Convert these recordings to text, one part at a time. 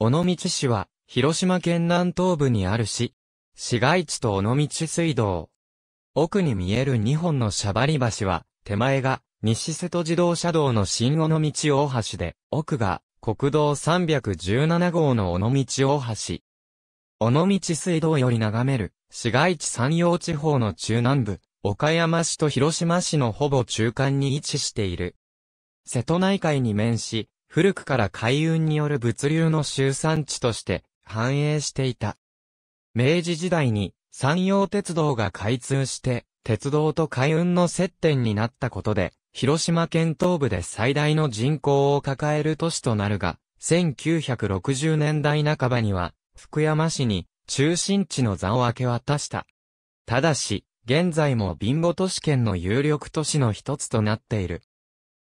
尾道市は、広島県南東部にある市。市街地と尾道水道。奥に見える2本のしゃばり橋は、手前が、西瀬戸自動車道の新尾道大橋で、奥が、国道317号の尾道大橋。尾道水道より眺める、市街地山陽地方の中南部、岡山市と広島市のほぼ中間に位置している。瀬戸内海に面し、古くから海運による物流の集散地として繁栄していた。明治時代に山陽鉄道が開通して、鉄道と海運の接点になったことで、広島県東部で最大の人口を抱える都市となるが、1960年代半ばには、福山市に中心地の座を明け渡した。ただし、現在も貧乏都市圏の有力都市の一つとなっている。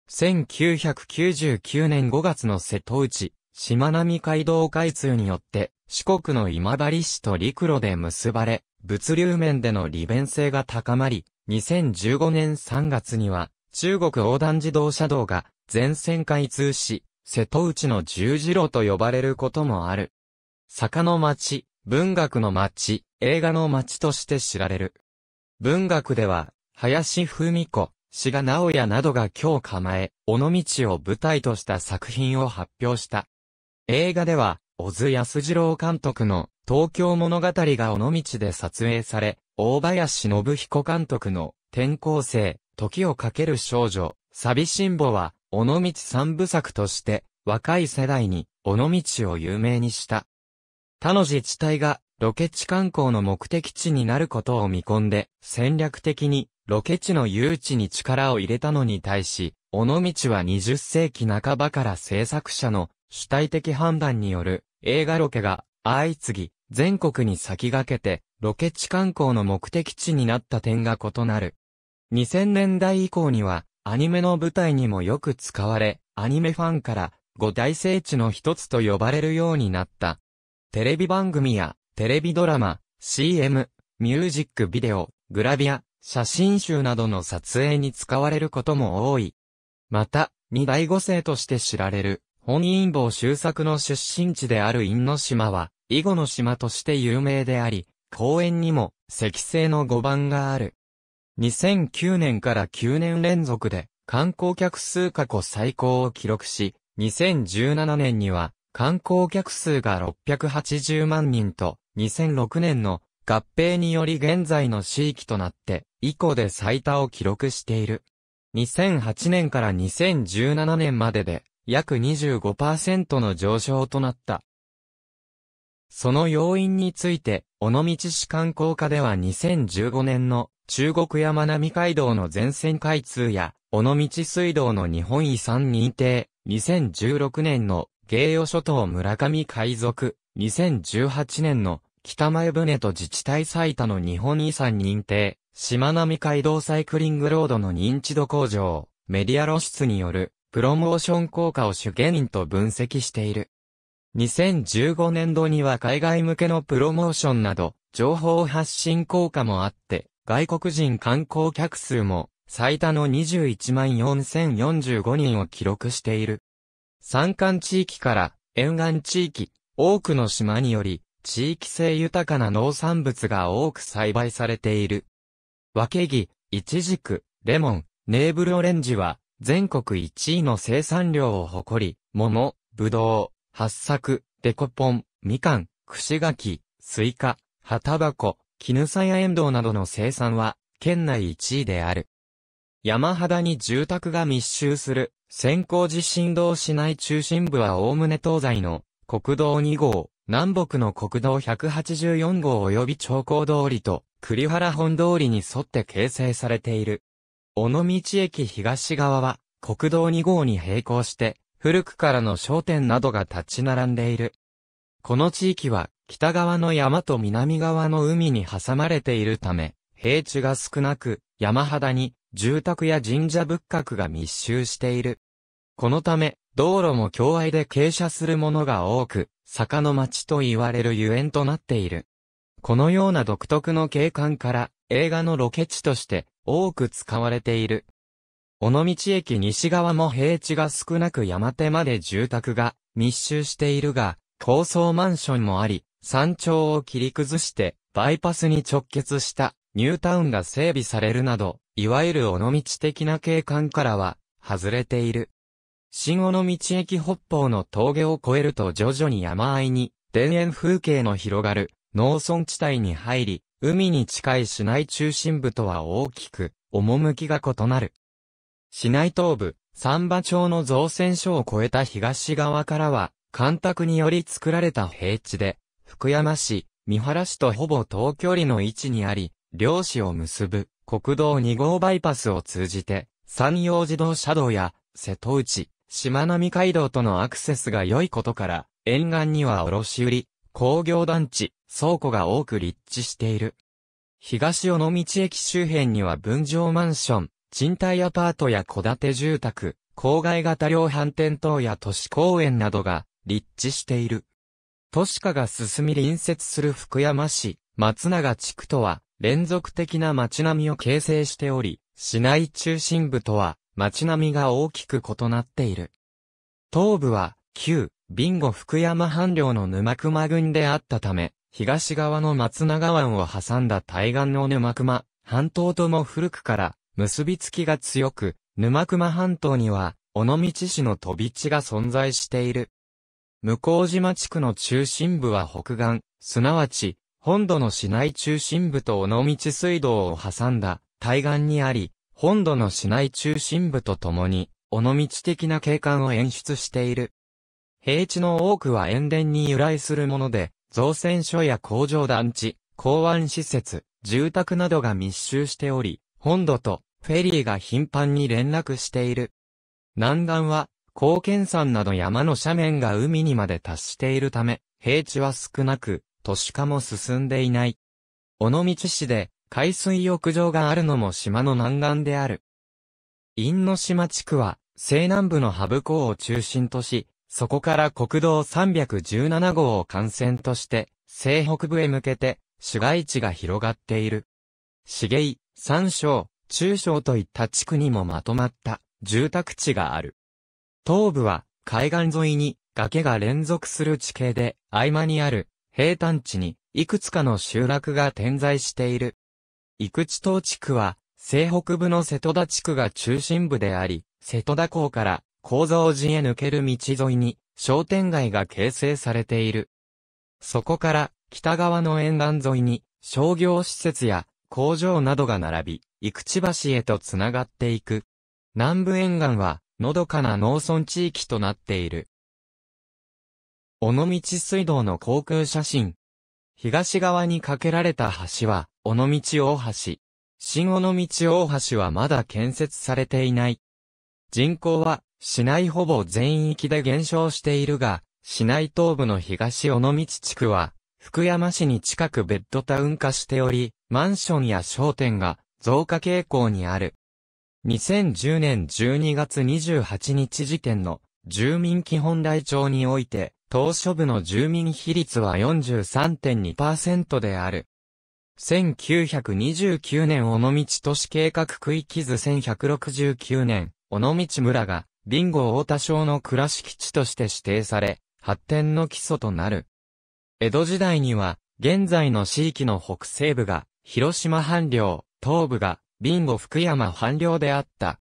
1999年5月の瀬戸内、しまなみ海道開通によって、四国の今治市と陸路で結ばれ、物流面での利便性が高まり、2015年3月には、中国横断自動車道が全線開通し、瀬戸内の十字路と呼ばれることもある。坂の町、文学の町、映画の町として知られる。文学では、林文子、志賀直也などが今日構え、尾道を舞台とした作品を発表した。映画では、小津安二郎監督の東京物語が尾道で撮影され、大林信彦監督の転校生、時をかける少女、寂しんぼは、尾道三部作として、若い世代に、尾道を有名にした。他の自治体が、ロケ地観光の目的地になることを見込んで、戦略的に、ロケ地の誘致に力を入れたのに対し、尾道は20世紀半ばから制作者の主体的判断による映画ロケが相次ぎ、全国に先駆けて、ロケ地観光の目的地になった点が異なる。2000年代以降には、アニメの舞台にもよく使われ、アニメファンから、五大聖地の一つと呼ばれるようになった。テレビ番組や、テレビドラマ、CM、ミュージックビデオ、グラビア、写真集などの撮影に使われることも多い。また、二大五世として知られる、本因坊周作の出身地である因島は、囲碁の島として有名であり、公園にも、石製の碁盤がある。2009年から9年連続で、観光客数過去最高を記録し、2017年には、観光客数が680万人と、2006年の合併により現在の地域となって、以降で最多を記録している。2008年から2017年までで、約25%の上昇となった。その要因について、尾道市観光課では2015年の中国山並海道の全線開通や、尾道水道の日本遺産認定、2016年の芸予諸島村上海賊、2018年の北前船と自治体最多の日本遺産認定、島並海道サイクリングロードの認知度向上、メディア露出による、プロモーション効果を主原因と分析している。2015年度には海外向けのプロモーションなど、情報発信効果もあって、外国人観光客数も、最多の21万4045人を記録している。山間地域から沿岸地域、多くの島により、地域性豊かな農産物が多く栽培されている。わけぎ、いちじく、レモン、ネーブルオレンジは、全国1位の生産量を誇り、桃、ぶどう、八作、デコポン、みかん、串柿、スイカ、葉タバコ、絹さやエンドウなどの生産は、県内1位である。山肌に住宅が密集する、先行地震動市内中心部は概ね東西の国道2号、南北の国道184号及び長江通りと栗原本通りに沿って形成されている。尾道駅東側は国道2号に並行して古くからの商店などが立ち並んでいる。この地域は北側の山と南側の海に挟まれているため、平地が少なく山肌に住宅や神社仏閣が密集している。このため道路も境外で傾斜するものが多く、坂の町と言われるゆえんとなっている。このような独特の景観から映画のロケ地として多く使われている。尾道駅西側も平地が少なく山手まで住宅が密集しているが、高層マンションもあり、山頂を切り崩してバイパスに直結したニュータウンが整備されるなど、いわゆる尾道的な景観からは外れている。新尾道駅北方の峠を越えると徐々に山あいに、田園風景の広がる農村地帯に入り、海に近い市内中心部とは大きく、趣が異なる。市内東部、三馬町の造船所を越えた東側からは、干拓により作られた平地で、福山市、三原市とほぼ遠距離の位置にあり、両市を結ぶ国道2号バイパスを通じて、山陽自動車道や瀬戸内、しまなみ海道とのアクセスが良いことから、沿岸には卸売、工業団地、倉庫が多く立地している。東尾道駅周辺には分譲マンション、賃貸アパートや戸建て住宅、郊外型量販店等や都市公園などが立地している。都市化が進み隣接する福山市、松永地区とは連続的な街並みを形成しており、市内中心部とは街並みが大きく異なっている。東部は、旧、ビンゴ福山藩領の沼熊郡であったため、東側の松永湾を挟んだ対岸の沼熊、半島とも古くから結びつきが強く、沼熊半島には、尾道市の飛び地が存在している。向島地区の中心部は北岸、すなわち、本土の市内中心部と尾道水道を挟んだ対岸にあり、本土の市内中心部とともに、尾道的な景観を演出している。平地の多くは塩田に由来するもので、造船所や工場団地、港湾施設、住宅などが密集しており、本土とフェリーが頻繁に連絡している。南岸は、高県山など山の斜面が海にまで達しているため、平地は少なく、都市化も進んでいない。尾道市で海水浴場があるのも島の南岸である。因島地区は、西南部のハブ港を中心とし、そこから国道317号を幹線として、西北部へ向けて、市街地が広がっている。茂井、山椒、中小といった地区にもまとまった住宅地がある。東部は海岸沿いに崖が連続する地形で合間にある平坦地にいくつかの集落が点在している。生地島地区は、西北部の瀬戸田地区が中心部であり、瀬戸田港から構造寺へ抜ける道沿いに商店街が形成されている。そこから北側の沿岸沿いに商業施設や工場などが並び、生地橋へとつながっていく。南部沿岸はのどかな農村地域となっている。尾道水道の航空写真。東側に架けられた橋は、尾道大橋。新尾道大橋はまだ建設されていない。人口は、市内ほぼ全域で減少しているが、市内東部の東尾道地区は、福山市に近くベッドタウン化しており、マンションや商店が増加傾向にある。2010年12月28日時点の住民基本台帳において、島嶼部の住民比率は43.2%である。1929年尾道都市計画区域図1169年、尾道村が、ビンゴ太田省の倉敷地として指定され、発展の基礎となる。江戸時代には、現在の地域の北西部が、広島藩領、東部が、ビンゴ福山藩領であった。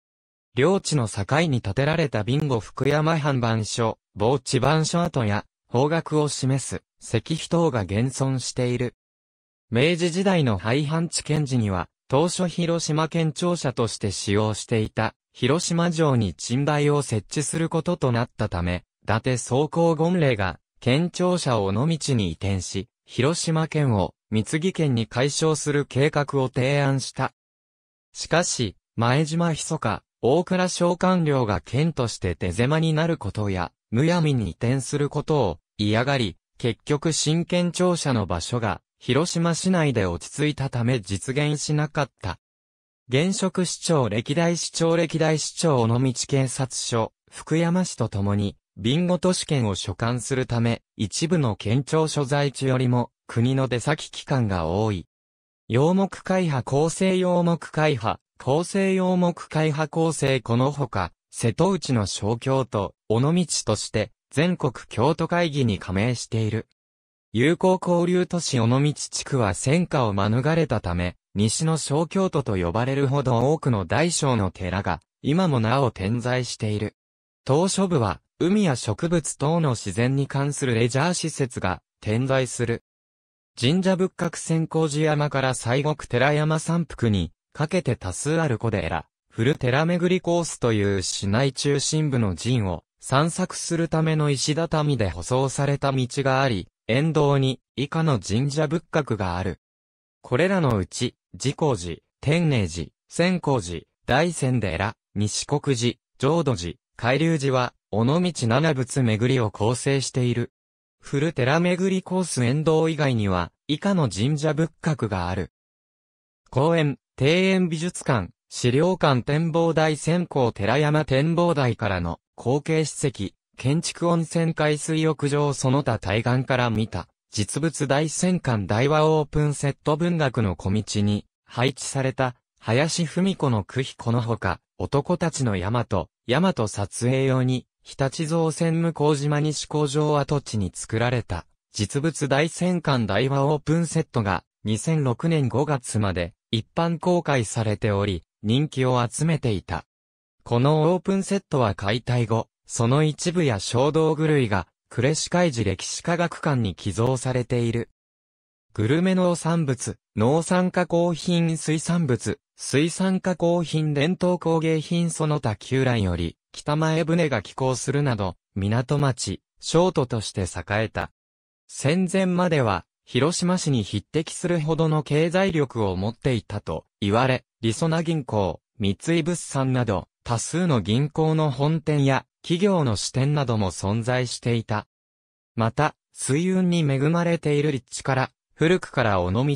領地の境に建てられたビンゴ福山藩番所、防地番所跡や、方角を示す石碑等が現存している。明治時代の廃藩置県時には、当初広島県庁舎として使用していた、広島城に賃貸を設置することとなったため、伊達総工権令が、県庁舎を尾道に移転し、広島県を、三木県に解消する計画を提案した。しかし、前島密か、大倉商官僚が県として手狭になることや、むやみに移転することを嫌がり、結局新県庁舎の場所が広島市内で落ち着いたため実現しなかった。現職市長歴代市長歴代市長尾道警察署、福山市とともに、ビンゴ都市圏を所管するため、一部の県庁所在地よりも、国の出先機関が多い。洋木会派構成洋木会派、構成洋木会派構成このほか、瀬戸内の小京都、尾道として、全国京都会議に加盟している。友好交流都市尾道地区は戦火を免れたため、西の小京都と呼ばれるほど多くの大小の寺が、今もなお点在している。島初部は、海や植物等の自然に関するレジャー施設が、点在する。神社仏閣仙光寺山から西国寺山山腹に、かけて多数ある小寺、古寺巡りコースという市内中心部の陣を散策するための石畳で舗装された道があり、沿道に以下の神社仏閣がある。これらのうち、自光寺、天寧寺、仙光寺、大仙寺、西国寺、浄土寺、海流寺は、尾道七仏巡りを構成している。古寺巡りコース沿道以外には、以下の神社仏閣がある。公園、庭園美術館、資料館展望台仙光寺山展望台からの後継史跡、建築温泉海水浴場その他対岸から見た、実物大戦艦大和オープンセット文学の小道に配置された、林文子の区比このほか、男たちの大和、大和撮影用に、日立造船向島西工場跡地に作られた、実物大戦艦大和オープンセットが、2006年5月まで一般公開されており、人気を集めていた。このオープンセットは解体後、その一部や小道具類が、呉市開寺歴史科学館に寄贈されている。グルメ農産物、農産加工品水産物、水産加工品伝統工芸品その他旧来より、北前船が寄港するなど、港町、商都として栄えた。戦前までは、広島市に匹敵するほどの経済力を持っていたと言われ、りそな銀行、三井物産など、多数の銀行の本店や企業の視点なども存在していた。また、水運に恵まれている立地から、古くから尾道、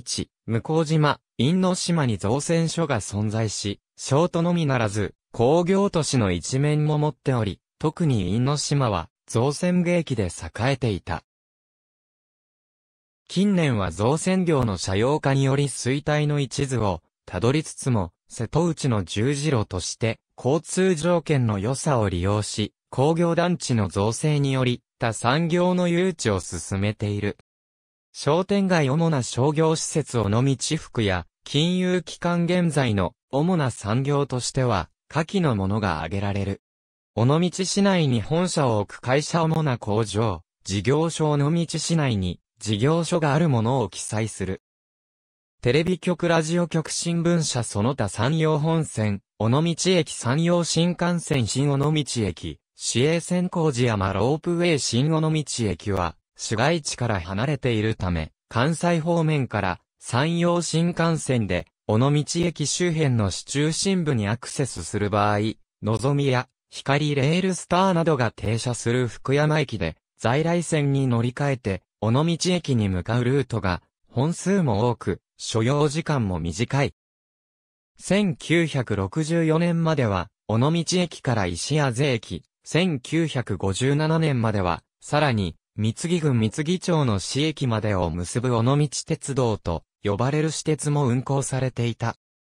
向島、因島に造船所が存在し、ショートのみならず、工業都市の一面も持っており、特に因島は造船芸機で栄えていた。近年は造船業の社用化により衰退の一途をたどりつつも、瀬戸内の十字路として交通条件の良さを利用し、工業団地の造成により、他産業の誘致を進めている。商店街主な商業施設をのみ地服や、金融機関現在の主な産業としては、下記のものが挙げられる。尾道市内に本社を置く会社主な工場、事業所尾道市内に事業所があるものを記載する。テレビ局ラジオ局新聞社その他山陽本線、尾道駅山陽新幹線新尾道駅、市営線工事山ロープウェイ新尾道駅は、市街地から離れているため、関西方面から山陽新幹線で、尾道駅周辺の市中心部にアクセスする場合、のぞみや、光レールスターなどが停車する福山駅で、在来線に乗り換えて、尾道駅に向かうルートが、本数も多く、所要時間も短い。1964年までは、尾道駅から石谷税駅、1957年までは、さらに、三木郡三木町の市駅までを結ぶ尾道鉄道と呼ばれる私鉄も運行されていた。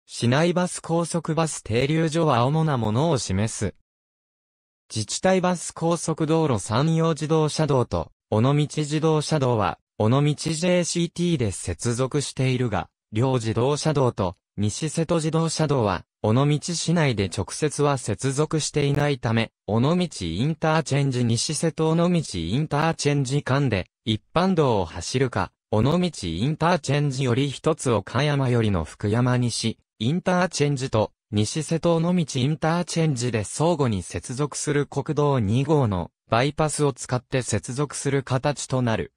市内バス高速バス停留所は主なものを示す。自治体バス高速道路山陽自動車道と尾道自動車道は、尾道 JCT で接続しているが、両自動車道と西瀬戸自動車道は、尾道市内で直接は接続していないため、尾道インターチェンジ西瀬戸尾道インターチェンジ間で、一般道を走るか、尾道インターチェンジより一つ岡山よりの福山西、インターチェンジと、西瀬戸尾道インターチェンジで相互に接続する国道2号のバイパスを使って接続する形となる。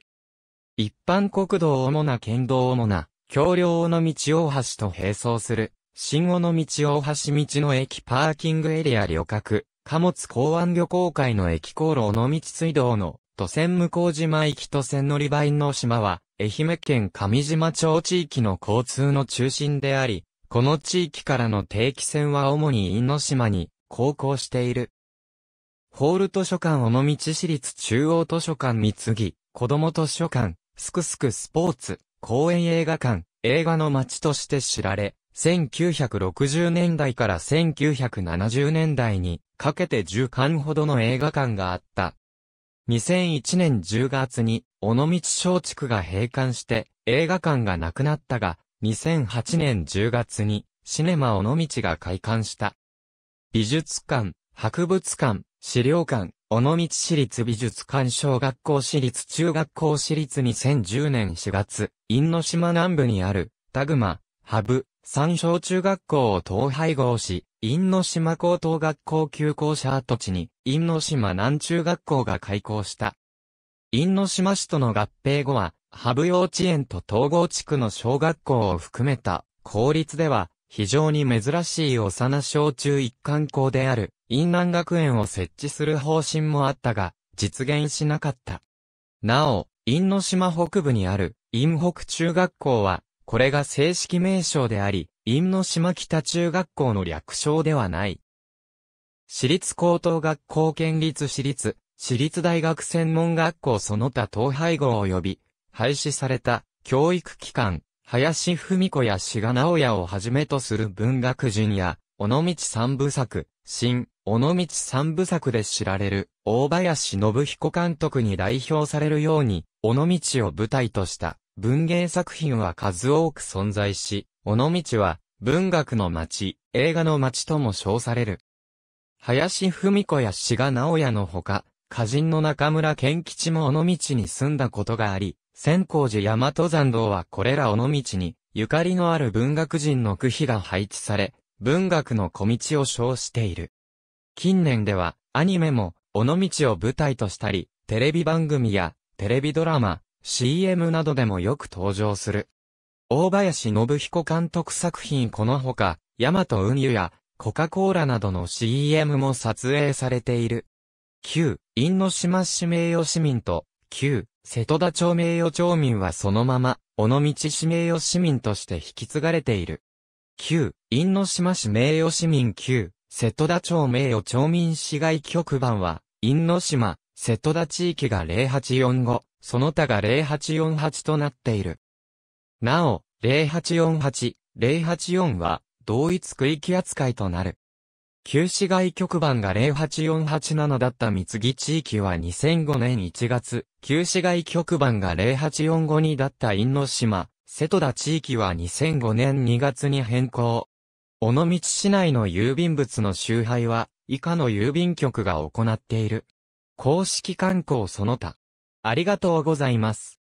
一般国道主な県道主な、橋梁尾道大橋と並走する新尾の道大橋道の駅パーキングエリア旅客、貨物港湾漁港会の駅航路尾道水道の都線向島行き都線乗り場員の島は、愛媛県上島町地域の交通の中心であり、この地域からの定期船は主に因島に航行している。ホール図書館尾道市立中央図書館三木、子供図書館、すくすくスポーツ、公園映画館、映画の街として知られ、1960年代から1970年代にかけて10巻ほどの映画館があった。2001年10月に尾道小竹が閉館して映画館がなくなったが、2008年10月にシネマ尾道が開館した。美術館、博物館、資料館、尾道市立美術館小学校市立中学校市立2010年4月、因島南部にある、タグマ、ハブ、三小中学校を統廃合し、因島高等学校休校舎跡地に、因島南中学校が開校した。因島市との合併後は、ハブ幼稚園と統合地区の小学校を含めた、公立では、非常に珍しい幼小中一貫校である、因南学園を設置する方針もあったが、実現しなかった。なお、因島北部にある、因北中学校は、これが正式名称であり、因の島北中学校の略称ではない。私立高等学校県立私立、私立大学専門学校その他統廃合及び、廃止された教育機関、林文子や志賀直也をはじめとする文学人や、尾道三部作、新、尾道三部作で知られる、大林信彦監督に代表されるように、尾道を舞台とした。文芸作品は数多く存在し、尾道は文学の街、映画の街とも称される。林文子や志賀直也のほか、歌人の中村健吉も尾道に住んだことがあり、千光寺山登山道はこれら尾道に、ゆかりのある文学人の区碑が配置され、文学の小道を称している。近年では、アニメも、尾道を舞台としたり、テレビ番組や、テレビドラマ、CM などでもよく登場する。大林信彦監督作品このほか、ヤマト運輸やコカ・コーラなどの CM も撮影されている。旧、因島市名誉市民と、旧、瀬戸田町名誉町民はそのまま、尾道市名誉市民として引き継がれている。旧、因島市名誉市民旧、瀬戸田町名誉町民市街局番は、因島、瀬戸田地域が0845、その他が0848となっている。なお、0848、084は、同一区域扱いとなる。旧市街局番が0 8 4 8のだった三木地域は2005年1月、旧市街局番が08452だった因島、瀬戸田地域は2005年2月に変更。尾道市内の郵便物の集配は、以下の郵便局が行っている。公式観光その他。ありがとうございます。